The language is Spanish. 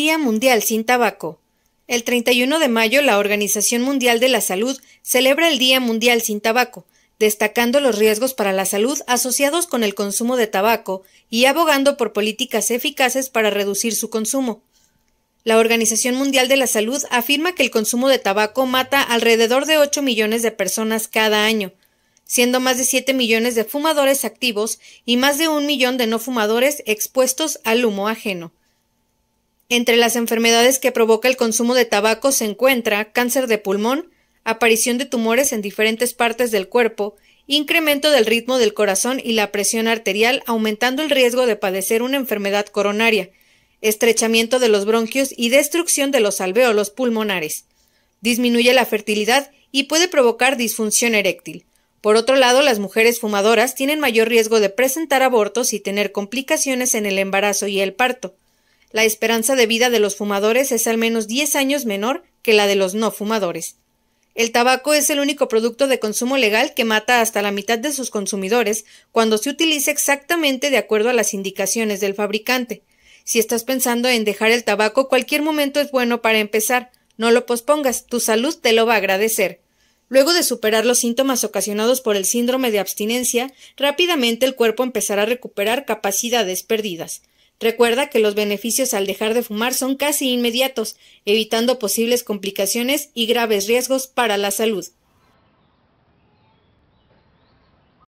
Día Mundial sin Tabaco. El 31 de mayo la Organización Mundial de la Salud celebra el Día Mundial sin Tabaco, destacando los riesgos para la salud asociados con el consumo de tabaco y abogando por políticas eficaces para reducir su consumo. La Organización Mundial de la Salud afirma que el consumo de tabaco mata alrededor de 8 millones de personas cada año, siendo más de 7 millones de fumadores activos y más de un millón de no fumadores expuestos al humo ajeno. Entre las enfermedades que provoca el consumo de tabaco se encuentra cáncer de pulmón, aparición de tumores en diferentes partes del cuerpo, incremento del ritmo del corazón y la presión arterial, aumentando el riesgo de padecer una enfermedad coronaria, estrechamiento de los bronquios y destrucción de los alvéolos pulmonares. Disminuye la fertilidad y puede provocar disfunción eréctil. Por otro lado, las mujeres fumadoras tienen mayor riesgo de presentar abortos y tener complicaciones en el embarazo y el parto. La esperanza de vida de los fumadores es al menos 10 años menor que la de los no fumadores. El tabaco es el único producto de consumo legal que mata hasta la mitad de sus consumidores cuando se utiliza exactamente de acuerdo a las indicaciones del fabricante. Si estás pensando en dejar el tabaco, cualquier momento es bueno para empezar. No lo pospongas, tu salud te lo va a agradecer. Luego de superar los síntomas ocasionados por el síndrome de abstinencia, rápidamente el cuerpo empezará a recuperar capacidades perdidas. Recuerda que los beneficios al dejar de fumar son casi inmediatos, evitando posibles complicaciones y graves riesgos para la salud.